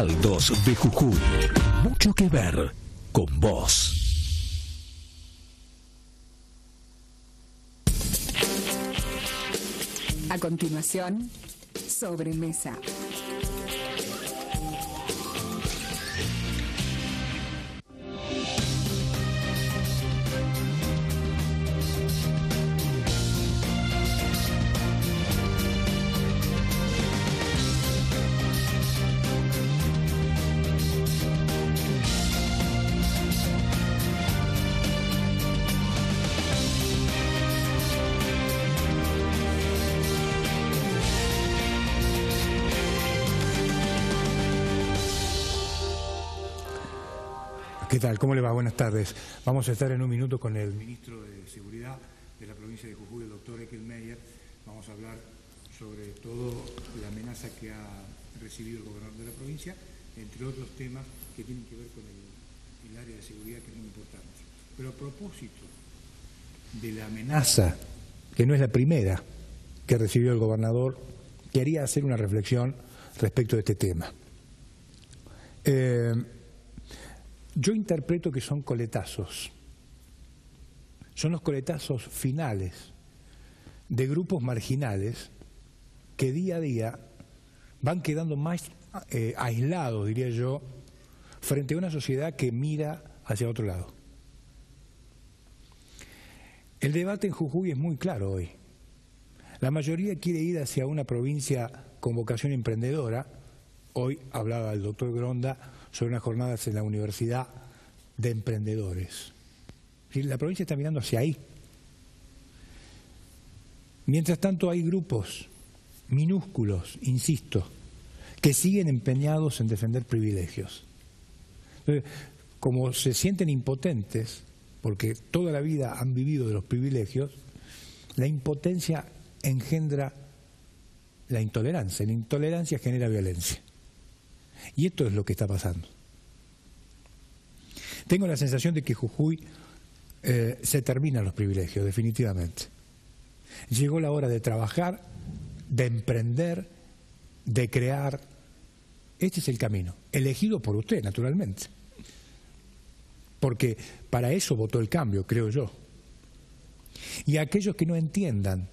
Saldos de Jujuy. Mucho que ver con vos. A continuación, sobre mesa. ¿Qué tal? ¿Cómo le va? Buenas tardes. Vamos a estar en un minuto con el ministro de Seguridad de la provincia de Jujuy, el doctor Ekelmeyer. Vamos a hablar sobre todo la amenaza que ha recibido el gobernador de la provincia, entre otros temas que tienen que ver con el, área de seguridad que es muy importante. Pero a propósito de la amenaza, que no es la primera que recibió el gobernador, quería hacer una reflexión respecto de este tema. Eh, yo interpreto que son coletazos. Son los coletazos finales de grupos marginales que día a día van quedando más eh, aislados, diría yo, frente a una sociedad que mira hacia otro lado. El debate en Jujuy es muy claro hoy. La mayoría quiere ir hacia una provincia con vocación emprendedora. Hoy hablaba el doctor Gronda sobre unas jornadas en la Universidad de Emprendedores. La provincia está mirando hacia ahí. Mientras tanto hay grupos minúsculos, insisto, que siguen empeñados en defender privilegios. como se sienten impotentes, porque toda la vida han vivido de los privilegios, la impotencia engendra la intolerancia, la intolerancia genera violencia. Y esto es lo que está pasando. Tengo la sensación de que Jujuy eh, se terminan los privilegios, definitivamente. Llegó la hora de trabajar, de emprender, de crear. Este es el camino, elegido por usted, naturalmente. Porque para eso votó el cambio, creo yo. Y aquellos que no entiendan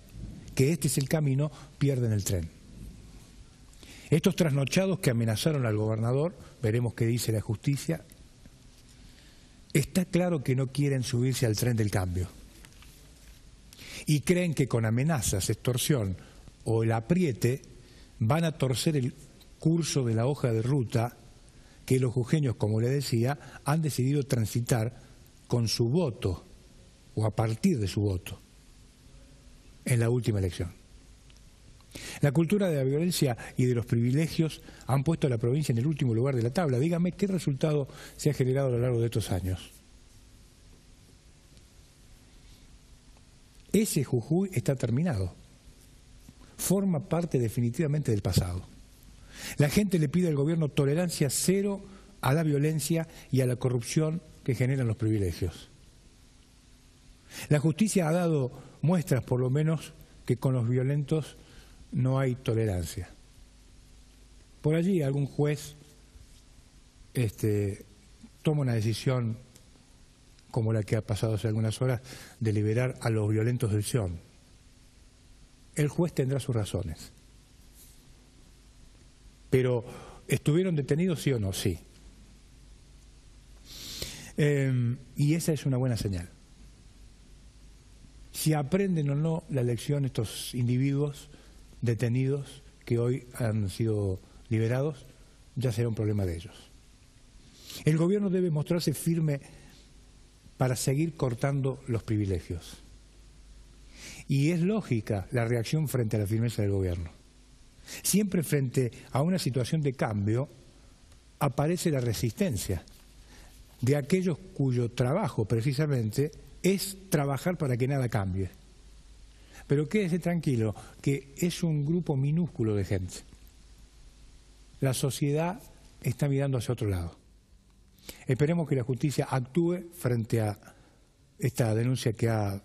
que este es el camino, pierden el tren. Estos trasnochados que amenazaron al gobernador, veremos qué dice la justicia, está claro que no quieren subirse al tren del cambio. Y creen que con amenazas, extorsión o el apriete van a torcer el curso de la hoja de ruta que los jujeños, como le decía, han decidido transitar con su voto o a partir de su voto en la última elección. La cultura de la violencia y de los privilegios han puesto a la provincia en el último lugar de la tabla. Dígame qué resultado se ha generado a lo largo de estos años. Ese Jujuy está terminado. Forma parte definitivamente del pasado. La gente le pide al gobierno tolerancia cero a la violencia y a la corrupción que generan los privilegios. La justicia ha dado muestras, por lo menos, que con los violentos no hay tolerancia. Por allí algún juez este, toma una decisión como la que ha pasado hace algunas horas de liberar a los violentos del Sion. El juez tendrá sus razones. Pero, ¿estuvieron detenidos sí o no? Sí. Em, y esa es una buena señal. Si aprenden o no la lección estos individuos, detenidos que hoy han sido liberados, ya será un problema de ellos. El gobierno debe mostrarse firme para seguir cortando los privilegios. Y es lógica la reacción frente a la firmeza del gobierno. Siempre frente a una situación de cambio aparece la resistencia de aquellos cuyo trabajo precisamente es trabajar para que nada cambie. Pero quédese tranquilo, que es un grupo minúsculo de gente. La sociedad está mirando hacia otro lado. Esperemos que la justicia actúe frente a esta denuncia que ha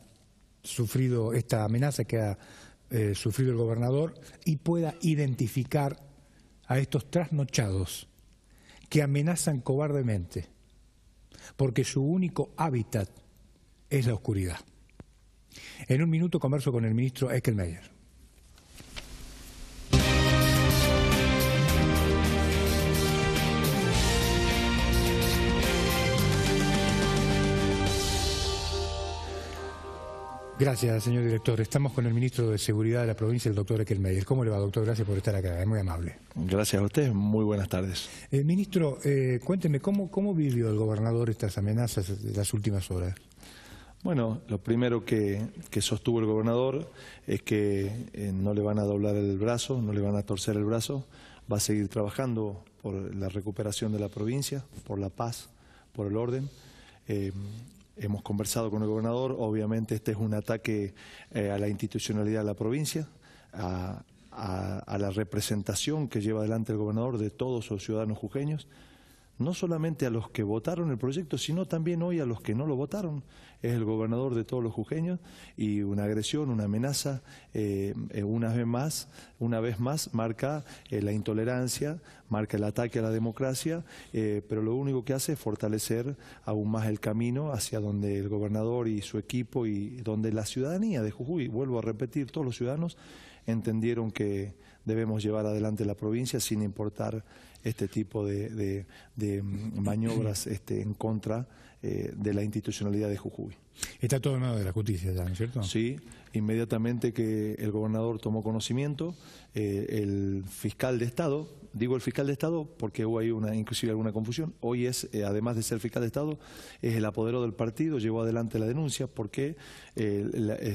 sufrido, esta amenaza que ha eh, sufrido el gobernador y pueda identificar a estos trasnochados que amenazan cobardemente, porque su único hábitat es la oscuridad. En un minuto converso con el ministro Ekelmeyer. Gracias, señor director. Estamos con el ministro de Seguridad de la provincia, el doctor Ekelmeyer. ¿Cómo le va, doctor? Gracias por estar acá, es muy amable. Gracias a usted, muy buenas tardes. Eh, ministro, eh, cuénteme, ¿cómo, ¿cómo vivió el gobernador estas amenazas de las últimas horas? Bueno, lo primero que, sostuvo el gobernador es que eh, no le van a doblar el brazo, no le van a torcer el brazo, va a seguir trabajando por la recuperación de la provincia, por la paz, por el orden. Eh, hemos conversado con el gobernador, obviamente este es un ataque eh, a la institucionalidad de la provincia, a, a la representación que lleva adelante el gobernador de todos los ciudadanos jujeños, no solamente a los que votaron el proyecto, sino también hoy a los que no lo votaron. Es el gobernador de todos los jujeños y una agresión, una amenaza, eh, eh, una vez más, una vez más marca eh, la intolerancia, marca el ataque a la democracia, pero lo único que hace es fortalecer aún más el camino hacia donde el gobernador y su equipo y donde la ciudadanía de Jujuy, vuelvo a repetir, todos los ciudadanos entendieron que debemos llevar adelante la provincia sin importar este tipo de, de, mm, maniobras este, en contra eh, de la institucionalidad de Jujuy. Está todo en de la justicia ya, ¿no es cierto? Sí, inmediatamente que el gobernador tomó conocimiento, eh, el fiscal de Estado, digo el fiscal de Estado porque hubo ahí una, inclusive alguna confusión, hoy es, eh, además de ser fiscal de Estado, es el apoderado del partido, llevó adelante la denuncia porque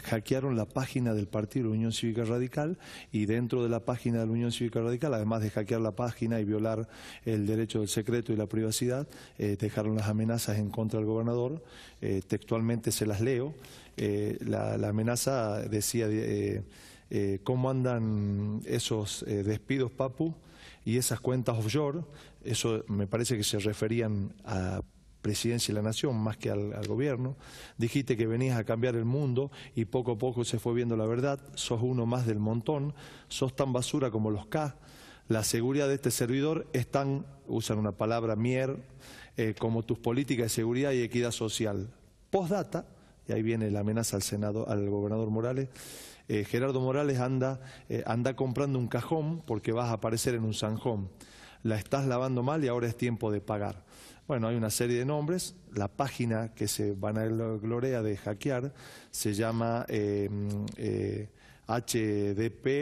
hackearon la página del partido Unión Cívica Radical y dentro de la página de la Unión Cívica Radical, además de hackear la página y violar el derecho del secreto y la privacidad, dejaron las amenazas en contra al gobernador, eh, textualmente se las leo. Eh, la, amenaza decía, eh, ¿cómo andan esos despidos, Papu? Y esas cuentas offshore, eso me parece que se referían a presidencia de la nación más que al, gobierno. Dijiste que venías a cambiar el mundo y poco a poco se fue viendo la verdad. Sos uno más del montón, sos tan basura como los K. La seguridad de este servidor es tan, usan una palabra, mier, eh, como tus políticas de seguridad y equidad social. Postdata, y ahí viene la amenaza al Senado, al gobernador Morales, eh, Gerardo Morales eh, anda, comprando un cajón porque vas a aparecer en un zanjón. La estás lavando mal y ahora es tiempo de pagar. Bueno, hay una serie de nombres. La página que se van a gloria de hackear se llama HDP-HAXOR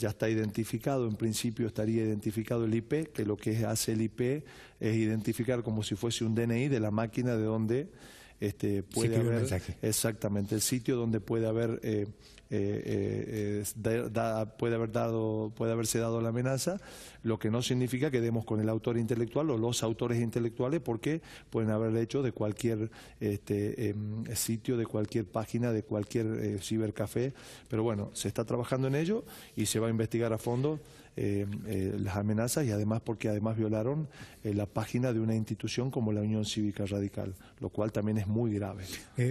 ya está identificado, en principio estaría identificado el IP, que lo que hace el IP es identificar como si fuese un DNI de la máquina de donde este, puede haber... Exactamente, el sitio donde puede haber eh, eh, eh, puede, haber dado, puede haberse dado la amenaza, lo que no significa que demos con el autor intelectual o los autores intelectuales porque pueden haber hecho de cualquier este, em, sitio, de cualquier página, de cualquier eh, cibercafé. Pero bueno, se está trabajando en ello y se va a investigar a fondo eh, eh, las amenazas y además porque además violaron eh, la página de una institución como la Unión Cívica Radical, lo cual también es muy grave.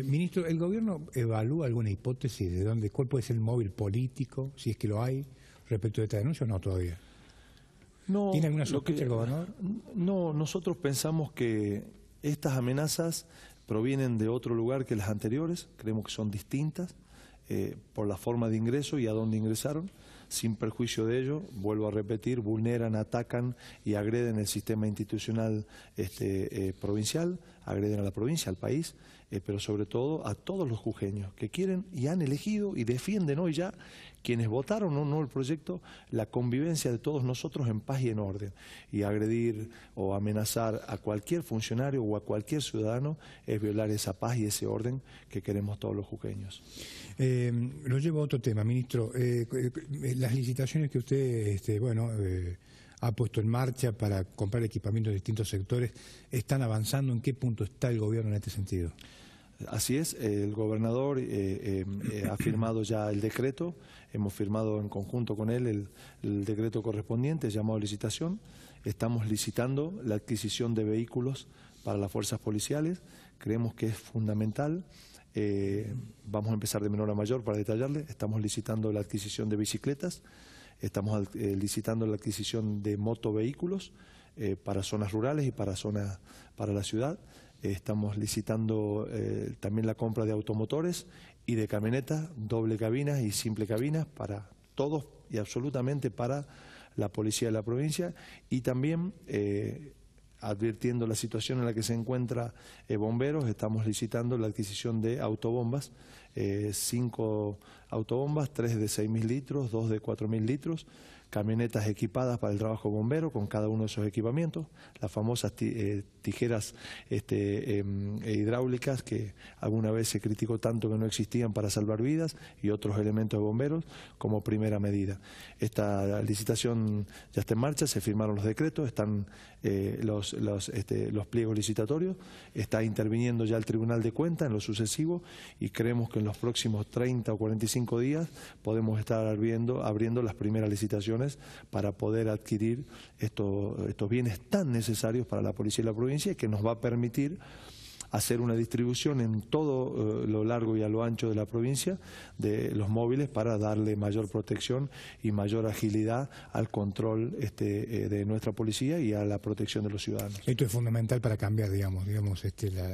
ministro, ¿el gobierno evalúa alguna hipótesis de dónde, cuál puede ser el móvil político, si es que lo hay, respecto de esta denuncia o no todavía? No, ¿Tiene alguna sospecha el gobernador? No, nosotros pensamos que estas amenazas provienen de otro lugar que las anteriores, creemos que son distintas por la forma de ingreso y a dónde ingresaron. Sin perjuicio de ello, vuelvo a repetir, vulneran, atacan y agreden el sistema institucional este, eh, provincial, agreden a la provincia, al país, eh, pero sobre todo a todos los jujeños que quieren y han elegido y defienden hoy ya quienes votaron o no el proyecto, la convivencia de todos nosotros en paz y en orden. Y agredir o amenazar a cualquier funcionario o a cualquier ciudadano es violar esa paz y ese orden que queremos todos los juqueños. Eh, lo llevo a otro tema, ministro. Eh, eh, las licitaciones que usted, este, bueno... ha puesto en marcha para comprar equipamiento en distintos sectores. ¿Están avanzando? ¿En qué punto está el gobierno en este sentido? Así es, el gobernador eh, eh, eh, ha firmado ya el decreto, hemos firmado en conjunto con él el, decreto correspondiente llamado licitación, estamos licitando la adquisición de vehículos para las fuerzas policiales, creemos que es fundamental, vamos a empezar de menor a mayor para detallarle, estamos licitando la adquisición de bicicletas, estamos licitando la adquisición de motovehículos para zonas rurales y para, zonas, para la ciudad, estamos licitando eh, también la compra de automotores y de camionetas, doble cabina y simple cabina para todos y absolutamente para la policía de la provincia y también eh, advirtiendo la situación en la que se encuentra eh, bomberos, estamos licitando la adquisición de autobombas, cinco autobombas, tres de 6.000 litros, dos de 4.000 litros, camionetas equipadas para el trabajo bombero con cada uno de esos equipamientos, las famosas tijeras este, em, e hidráulicas que alguna vez se criticó tanto que no existían para salvar vidas y otros elementos de bomberos como primera medida. Esta licitación ya está en marcha, se firmaron los decretos, están eh, los, este, los, pliegos licitatorios, está interviniendo ya el Tribunal de Cuentas en lo sucesivo y creemos que en los próximos 30 o 45 días podemos estar abriendo, abriendo las primeras licitaciones para poder adquirir estos, estos bienes tan necesarios para la policía y la provincia que nos va a permitir hacer una distribución en todo eh, lo largo y a lo ancho de la provincia de los móviles para darle mayor protección y mayor agilidad al control este, eh, de nuestra policía y a la protección de los ciudadanos. Esto es fundamental para cambiar, digamos, digamos este, la,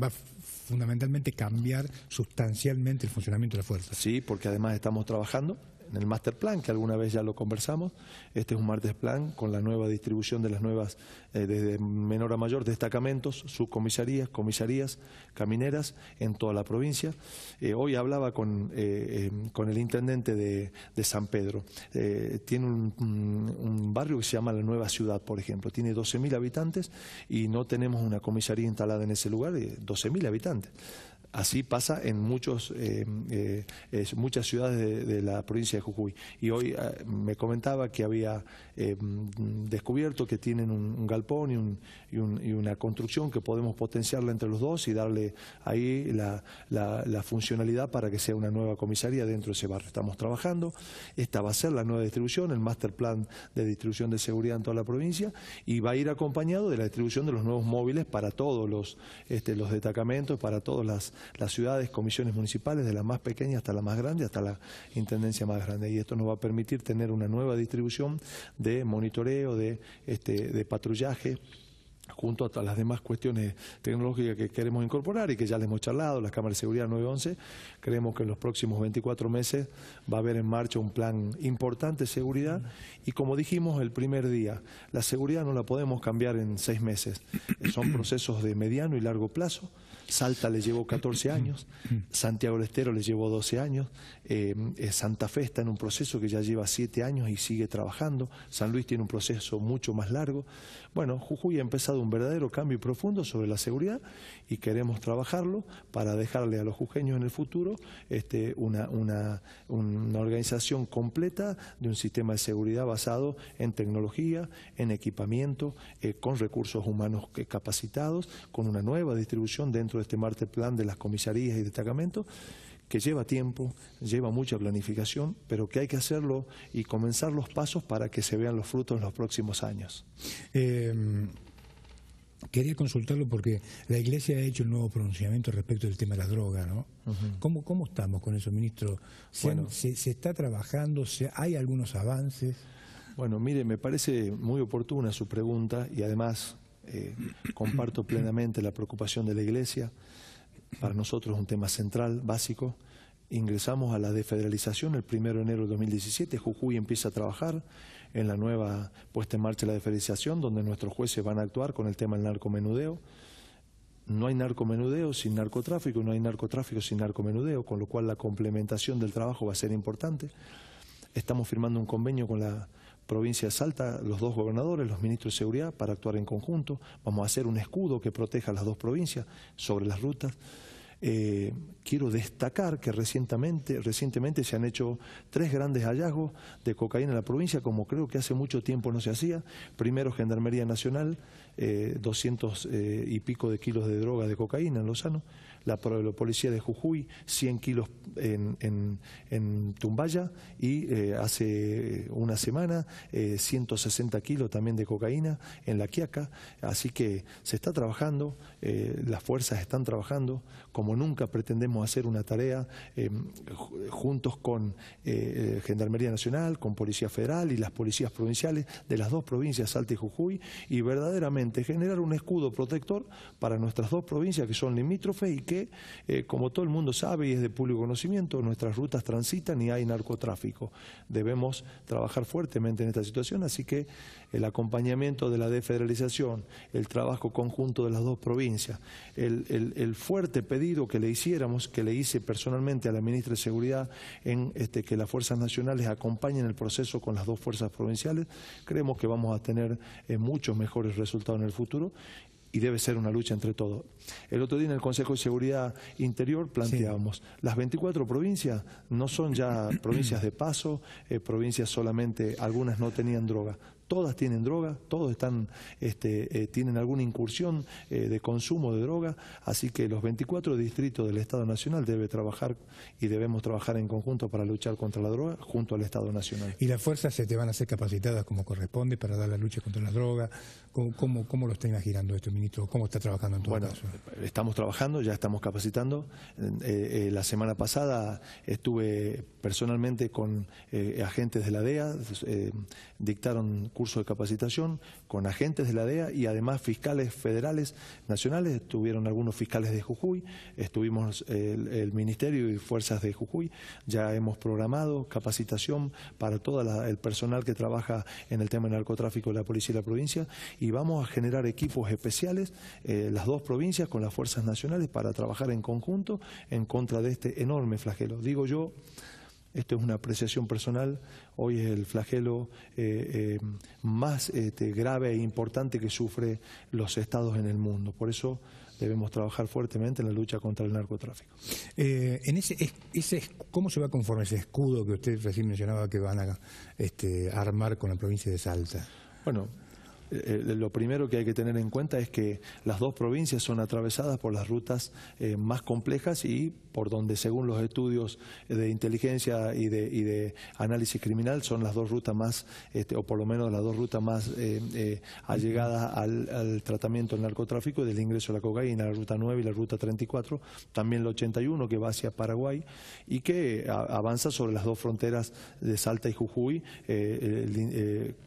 va fundamentalmente cambiar sustancialmente el funcionamiento de la fuerza. Sí, porque además estamos trabajando en el Master Plan, que alguna vez ya lo conversamos. Este es un Martes Plan con la nueva distribución de las nuevas, desde eh, menor a mayor, destacamentos, subcomisarías, comisarías, camineras en toda la provincia. Eh, hoy hablaba eh, con, el intendente de, San Pedro. tiene un, un, barrio que se llama La Nueva Ciudad, por ejemplo. Tiene 12.000 habitantes y no tenemos una comisaría instalada en ese lugar, 12.000 habitantes. Así pasa en muchos, em, eh, muchas ciudades de, la provincia de Jujuy. Y hoy eh, me comentaba que había em, descubierto que tienen un, galpón y, una construcción que podemos potenciarla entre los dos y darle ahí la, funcionalidad para que sea una nueva comisaría dentro de ese barrio. Estamos trabajando, esta va a ser la nueva distribución, el master plan de distribución de seguridad en toda la provincia y va a ir acompañado de la distribución de los nuevos móviles para todos los, este, los destacamentos, para todas las las ciudades, comisiones municipales, de la más pequeña hasta la más grande, hasta la intendencia más grande. Y esto nos va a permitir tener una nueva distribución de monitoreo, de, este, de patrullaje junto a las demás cuestiones tecnológicas que queremos incorporar y que ya les hemos charlado, las cámaras de seguridad 911, creemos que en los próximos 24 meses va a haber en marcha un plan importante de seguridad y como dijimos el primer día, la seguridad no la podemos cambiar en seis meses, son procesos de mediano y largo plazo, Salta le llevó 14 años, Santiago del Estero le llevó 12 años, eh, eh, Santa Fe está en un proceso que ya lleva 7 años y sigue trabajando, San Luis tiene un proceso mucho más largo. Bueno, Jujuy ha empezado un verdadero cambio profundo sobre la seguridad y queremos trabajarlo para dejarle a los jujeños en el futuro este, una, organización completa de un sistema de seguridad basado en tecnología, en equipamiento, eh, con recursos humanos capacitados, con una nueva distribución dentro de este martes Plan de las comisarías y destacamentos, que lleva tiempo, lleva mucha planificación, pero que hay que hacerlo y comenzar los pasos para que se vean los frutos en los próximos años. Em, quería consultarlo porque la Iglesia ha hecho un nuevo pronunciamiento respecto del tema de la droga, ¿no? ¿Cómo, estamos con eso, ministro? ¿Se, bueno. se, está trabajando? ¿Hay algunos avances? Bueno, mire, me parece muy oportuna su pregunta y además eh, comparto plenamente la preocupación de la Iglesia. Para nosotros es un tema central, básico. Ingresamos a la defederalización el 1 de enero de 2017. Jujuy empieza a trabajar en la nueva puesta en marcha de la defederalización, donde nuestros jueces van a actuar con el tema del narcomenudeo. No hay narcomenudeo sin narcotráfico, no hay narcotráfico sin narcomenudeo, con lo cual la complementación del trabajo va a ser importante. Estamos firmando un convenio con la provincia Salta, los dos gobernadores, los ministros de seguridad, para actuar en conjunto. Vamos a hacer un escudo que proteja a las dos provincias sobre las rutas. Eh, quiero destacar que recientemente, recientemente se han hecho tres grandes hallazgos de cocaína en la provincia, como creo que hace mucho tiempo no se hacía. Primero, Gendarmería Nacional 200 eh, eh, y pico de kilos de droga de cocaína en Lozano, la, policía de Jujuy 100 kilos en, Tumbaya y eh, hace una semana 160 kilos también de cocaína en La Quiaca, así que se está trabajando, las fuerzas están trabajando, como nunca pretendemos hacer una tarea em, juntos con Gendarmería Nacional, con Policía Federal y las policías provinciales de las dos provincias, Salta y Jujuy, y verdaderamente generar un escudo protector para nuestras dos provincias que son limítrofes y que, eh, como todo el mundo sabe y es de público conocimiento, nuestras rutas transitan y hay narcotráfico. Debemos trabajar fuertemente en esta situación, así que el acompañamiento de la defederalización, el trabajo conjunto de las dos provincias, el, fuerte pedido que le hiciéramos, que le hice personalmente a la ministra de Seguridad en este, que las fuerzas nacionales acompañen el proceso con las dos fuerzas provinciales, creemos que vamos a tener eh, muchos mejores resultados en el futuro y debe ser una lucha entre todos. El otro día en el Consejo de Seguridad Interior planteábamos, las 24 provincias no son ya provincias de paso, eh, provincias solamente, algunas no tenían droga, todas tienen droga, todos están, este, eh, tienen alguna incursión eh, de consumo de droga, así que los 24 distritos del Estado Nacional deben trabajar y debemos trabajar en conjunto para luchar contra la droga junto al Estado Nacional. ¿Y las fuerzas se te van a ser capacitadas como corresponde para dar la lucha contra la droga? ¿Cómo, lo está imaginando esto, ministro? ¿Cómo está trabajando en todo caso? Estamos trabajando, ya estamos capacitando. Eh, la semana pasada estuve personalmente con agentes de la DEA, dictaron curso de capacitación con agentes de la DEA y además fiscales federales nacionales, estuvieron algunos fiscales de Jujuy, estuvimos el, Ministerio y Fuerzas de Jujuy, ya hemos programado capacitación para todo el personal que trabaja en el tema del narcotráfico de la policía y la provincia y vamos a generar equipos especiales, eh, las dos provincias con las fuerzas nacionales para trabajar en conjunto en contra de este enorme flagelo. Digo yo, esto es una apreciación personal, hoy es el flagelo eh, eh, más este, grave e importante que sufren los estados en el mundo. Por eso debemos trabajar fuertemente en la lucha contra el narcotráfico. Eh, en ese, ese, ¿Cómo se va a conformar ese escudo que usted recién mencionaba que van a este, armar con la provincia de Salta? Bueno, eh, eh, lo primero que hay que tener en cuenta es que las dos provincias son atravesadas por las rutas eh, más complejas y por donde según los estudios de inteligencia y de, análisis criminal son las dos rutas más, este, o por lo menos las dos rutas más allegadas al, tratamiento del narcotráfico del ingreso a la cocaína, la ruta 9 y la ruta 34, también la 81 que va hacia Paraguay y que avanza sobre las dos fronteras de Salta y Jujuy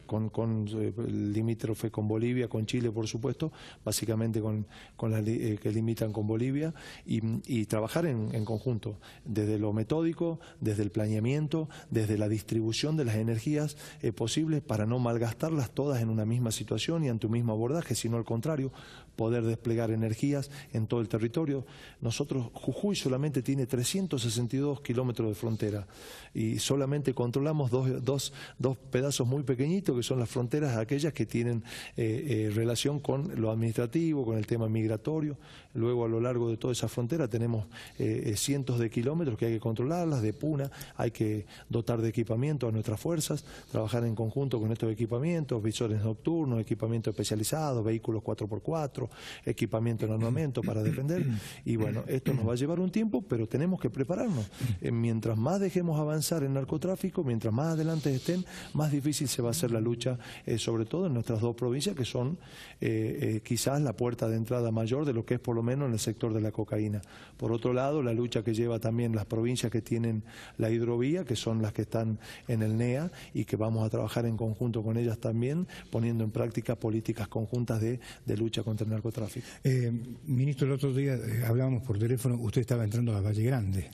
con, con el límite fue con Bolivia, con Chile, por supuesto, básicamente con, las eh, que limitan con Bolivia, y, trabajar en, conjunto, desde lo metódico, desde el planeamiento, desde la distribución de las energías eh, posibles para no malgastarlas todas en una misma situación y ante un mismo abordaje, sino al contrario, poder desplegar energías en todo el territorio. Nosotros, Jujuy solamente tiene 362 kilómetros de frontera y solamente controlamos dos, dos, dos pedazos muy pequeñitos que son las fronteras aquellas que tienen eh, eh, relación con lo administrativo, con el tema migratorio. Luego, a lo largo de toda esa frontera, tenemos eh, cientos de kilómetros que hay que controlarlas, de puna, hay que dotar de equipamiento a nuestras fuerzas, trabajar en conjunto con estos equipamientos, visores nocturnos, equipamiento especializado, vehículos 4x4, equipamiento en armamento para defender. Y bueno, esto nos va a llevar un tiempo, pero tenemos que prepararnos. mientras más dejemos avanzar el narcotráfico, mientras más adelante estén, más difícil se va a hacer la lucha, sobre todo en nuestras dos provincias que son eh, eh, quizás la puerta de entrada mayor de lo que es por lo menos en el sector de la cocaína. Por otro lado, la lucha que lleva también las provincias que tienen la hidrovía, que son las que están en el NEA y que vamos a trabajar en conjunto con ellas también, poniendo en práctica políticas conjuntas de, lucha contra el narcotráfico. Eh, ministro, el otro día hablábamos por teléfono, usted estaba entrando a Valle Grande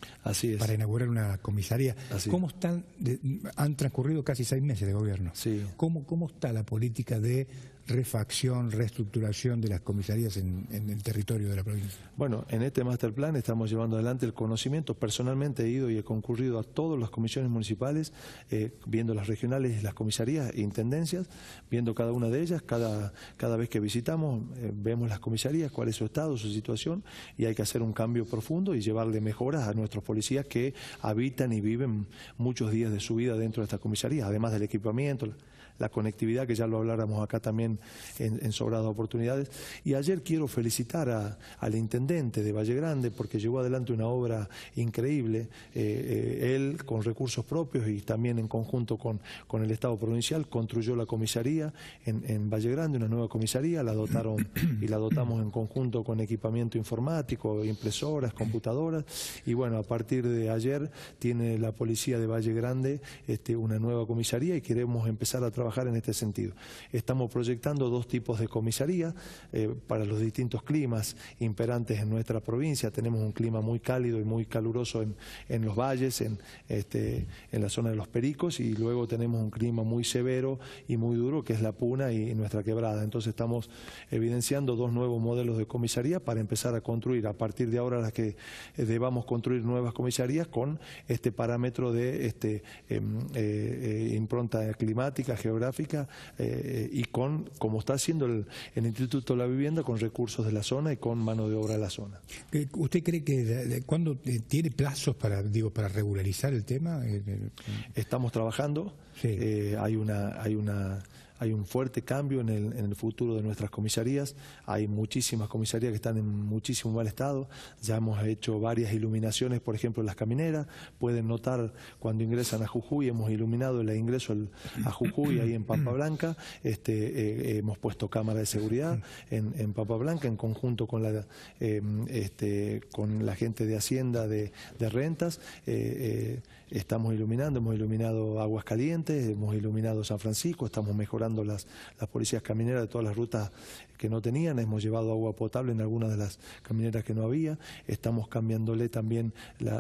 para inaugurar una comisaría. ¿Cómo están? han transcurrido casi seis meses de gobierno. Sí. ¿Cómo está la política de refacción, reestructuración de las comisarías en, el territorio de la provincia? Bueno, en este master plan estamos llevando adelante el conocimiento. Personalmente he ido y he concurrido a todas las comisiones municipales, eh, viendo las regionales, las comisarías e intendencias, viendo cada una de ellas. Cada, vez que visitamos, eh, vemos las comisarías, cuál es su estado, su situación, y hay que hacer un cambio profundo y llevarle mejoras a nuestros policías que habitan y viven muchos días de su vida dentro de estas comisarías, además del equipamiento, la conectividad, que ya lo habláramos acá también en, sobradas oportunidades. Y ayer quiero felicitar al intendente de Valle Grande porque llevó adelante una obra increíble, eh, eh, él con recursos propios y también en conjunto con, con el Estado provincial, construyó la comisaría en, Valle Grande, una nueva comisaría, la dotaron y la dotamos en conjunto con equipamiento informático, impresoras, computadoras, y bueno, a partir de ayer tiene la policía de Valle Grande este, una nueva comisaría y queremos empezar a trabajar en este sentido. Estamos proyectando dos tipos de comisaría eh, para los distintos climas imperantes en nuestra provincia. Tenemos un clima muy cálido y muy caluroso en, los valles, en, este, en la zona de los Pericos, y luego tenemos un clima muy severo y muy duro, que es la Puna y nuestra quebrada. Entonces estamos evidenciando dos nuevos modelos de comisaría para empezar a construir a partir de ahora las que eh, debamos construir nuevas comisarías con este parámetro de este, em, eh, impronta climática, geográfica, eh, y con, como está haciendo el, Instituto de la Vivienda, con recursos de la zona y con mano de obra de la zona. Eh, ¿Usted cree que cuando eh, tiene plazos para, digo, para regularizar el tema? Estamos trabajando, hay una... Hay una hay un fuerte cambio en el, futuro de nuestras comisarías, hay muchísimas comisarías que están en muchísimo mal estado, ya hemos hecho varias iluminaciones, por ejemplo, en las camineras, pueden notar cuando ingresan a Jujuy, hemos iluminado el ingreso a Jujuy ahí en Papa Blanca, este, eh, hemos puesto cámara de seguridad en, en Blanca en conjunto con la, eh, este, con la gente de Hacienda de, Rentas. Eh, estamos iluminando, hemos iluminado aguas calientes hemos iluminado San Francisco, estamos mejorando las, policías camineras de todas las rutas que no tenían, hemos llevado agua potable en algunas de las camineras que no había, estamos cambiándole también la,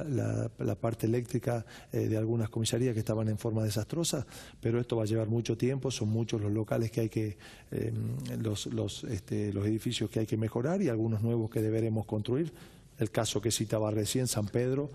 parte eléctrica eh, de algunas comisarías que estaban en forma desastrosa, pero esto va a llevar mucho tiempo, son muchos los locales que hay que, em, los, los, este, los edificios que hay que mejorar y algunos nuevos que deberemos construir. El caso que citaba recién, San Pedro,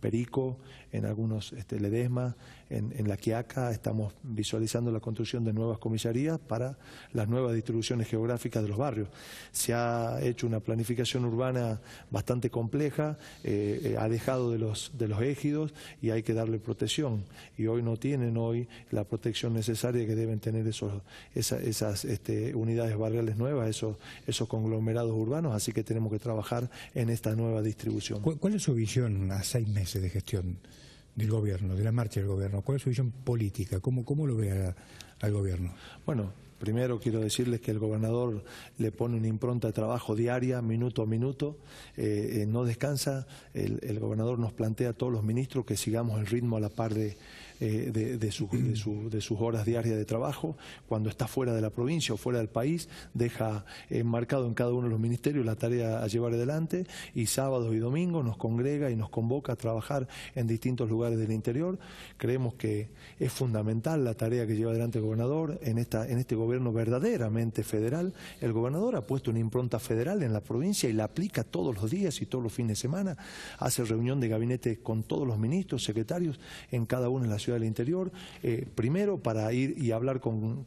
Perico, en algunos este, Ledesma, en, La Quiaca, estamos visualizando la construcción de nuevas comisarías para las nuevas distribuciones geográficas de los barrios. Se ha hecho una planificación urbana bastante compleja, eh, eh ha dejado de los, de los ejidos y hay que darle protección. Y hoy no tienen hoy la protección necesaria que deben tener esos, esas, este, unidades barriales nuevas, esos, esos conglomerados urbanos, así que tenemos que trabajar en esta nueva distribución. ¿Cuál es su visión a seis meses de gestión? del gobierno, de la marcha del gobierno? ¿Cuál es su visión política? ¿Cómo, cómo lo ve al gobierno? Bueno, Primero quiero decirles que el gobernador le pone una impronta de trabajo diaria, minuto a minuto, eh, eh, no descansa, el, el, gobernador nos plantea a todos los ministros que sigamos el ritmo a la par de, eh, de, sus horas diarias de trabajo, cuando está fuera de la provincia o fuera del país, deja enmarcado marcado en cada uno de los ministerios la tarea a llevar adelante y sábados y domingos nos congrega y nos convoca a trabajar en distintos lugares del interior. Creemos que es fundamental la tarea que lleva adelante el gobernador en, esta, en este gobierno verdaderamente federal. El gobernador ha puesto una impronta federal en la provincia y la aplica todos los días y todos los fines de semana. Hace reunión de gabinete con todos los ministros, secretarios en cada una de las Ciudad del Interior, eh, primero para ir y hablar con,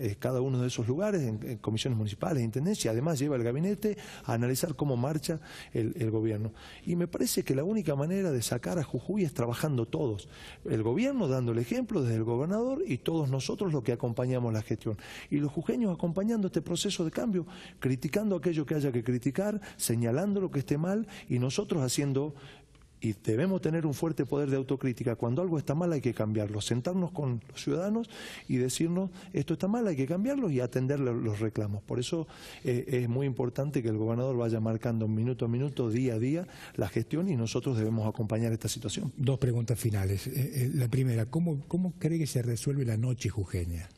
eh, cada uno de esos lugares, en, comisiones municipales, intendencia, además lleva el gabinete a analizar cómo marcha el, el, gobierno. Y me parece que la única manera de sacar a Jujuy es trabajando todos, el gobierno dando el ejemplo desde el gobernador y todos nosotros los que acompañamos la gestión. Y los jujeños acompañando este proceso de cambio, criticando aquello que haya que criticar, señalando lo que esté mal y nosotros haciendo y debemos tener un fuerte poder de autocrítica. Cuando algo está mal hay que cambiarlo, sentarnos con los ciudadanos y decirnos esto está mal, hay que cambiarlo y atender los reclamos. Por eso eh, es muy importante que el gobernador vaya marcando minuto a minuto, día a día, la gestión y nosotros debemos acompañar esta situación. Dos preguntas finales. Eh, eh, la primera, ¿cómo, ¿cómo cree que se resuelve la noche jujeña?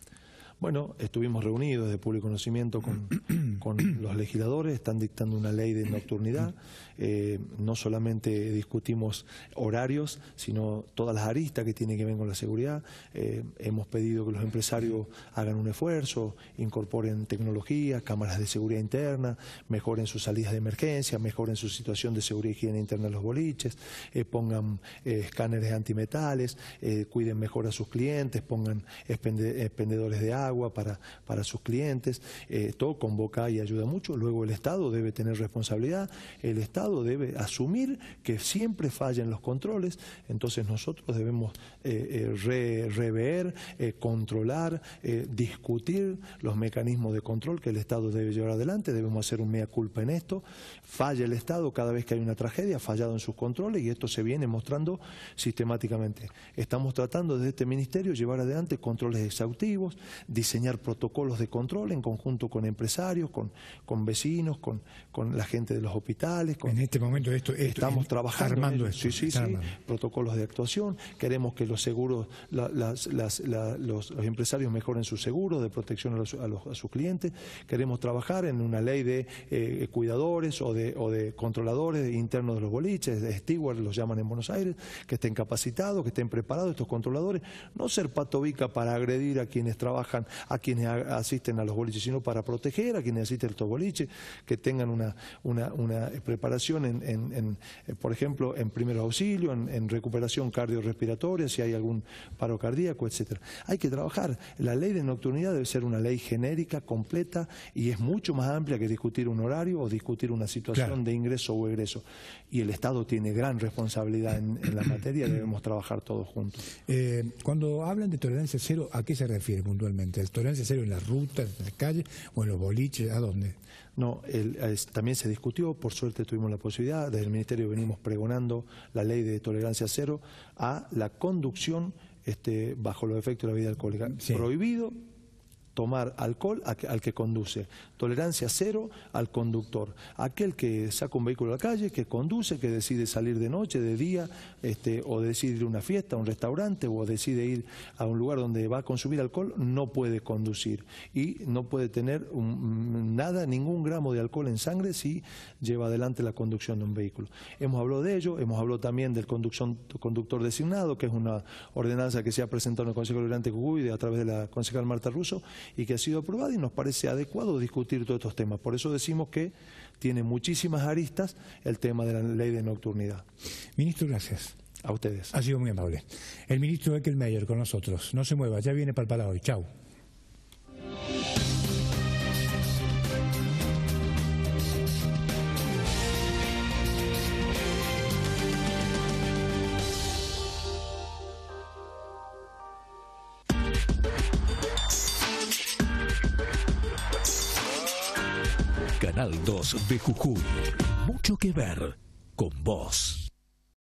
Bueno, estuvimos reunidos de público conocimiento con, los legisladores, están dictando una ley de nocturnidad. Eh, no solamente discutimos horarios, sino todas las aristas que tienen que ver con la seguridad. Eh, hemos pedido que los empresarios hagan un esfuerzo, incorporen tecnologías, cámaras de seguridad interna, mejoren sus salidas de emergencia, mejoren su situación de seguridad y higiene interna en los boliches, eh, pongan escáneres antimetales, cuiden mejor a sus clientes, pongan expendedores de agua agua, para, sus clientes. Eh, todo convoca y ayuda mucho. Luego el Estado debe tener responsabilidad, el Estado debe asumir que siempre fallan los controles, entonces nosotros debemos eh, eh, rever, controlar, discutir los mecanismos de control que el Estado debe llevar adelante, debemos hacer un mea culpa en esto. Falla el Estado cada vez que hay una tragedia, ha fallado en sus controles y esto se viene mostrando sistemáticamente. Estamos tratando desde este ministerio llevar adelante controles exhaustivos, diseñar protocolos de control en conjunto con empresarios, con, con vecinos, con, con la gente de los hospitales. En este momento esto, estamos trabajando armando esto, sí, sí, sí, protocolos de actuación. Queremos que los seguros, los, empresarios mejoren sus seguros de protección a, los, a, sus clientes. Queremos trabajar en una ley de eh, cuidadores o de, controladores internos de los boliches, de stewards los llaman en Buenos Aires, que estén capacitados, que estén preparados estos controladores, no ser patovica para agredir a quienes trabajan a quienes asisten a los boliches, sino para proteger a quienes asisten a estos boliches, que tengan una, preparación, eh, por ejemplo, en primeros auxilio, en, recuperación cardiorrespiratoria, si hay algún paro cardíaco, etcétera. Hay que trabajar. La ley de nocturnidad debe ser una ley genérica, completa, y es mucho más amplia que discutir un horario o discutir una situación de ingreso o egreso. Y el Estado tiene gran responsabilidad en, la materia, debemos trabajar todos juntos. Eh, cuando hablan de tolerancia cero, ¿a qué se refiere puntualmente? Tolerancia tolerancia cero en las rutas, en la calle, o en los boliches, ¿a dónde? No, también se discutió, por suerte tuvimos la posibilidad, desde el Ministerio venimos pregonando la ley de tolerancia cero a la conducción este, bajo los efectos de la vida alcohólica. Prohibido tomar alcohol al que conduce. Tolerancia cero al conductor. Aquel que saca un vehículo a la calle, que conduce, que decide salir de noche, de día, este, o decide ir a una fiesta, a un restaurante, o decide ir a un lugar donde va a consumir alcohol, no puede conducir. Y no puede tener mm, nada, ningún gramo de alcohol en sangre si lleva adelante la conducción de un vehículo. Hemos hablado de ello, hemos hablado también del conductor designado, que es una ordenanza que se ha presentado en el Consejo Liberante Cucuy a través de la concejal Marta Russo y que ha sido aprobada y nos parece adecuado discutir todos estos temas. Por eso decimos que tiene muchísimas aristas el tema de la ley de nocturnidad. Ministro, gracias. A ustedes. Ha sido muy amable. El ministro mayor con nosotros. No se mueva, ya viene para hoy. Chao. Canal 2 de Jujuy. Mucho que ver con vos.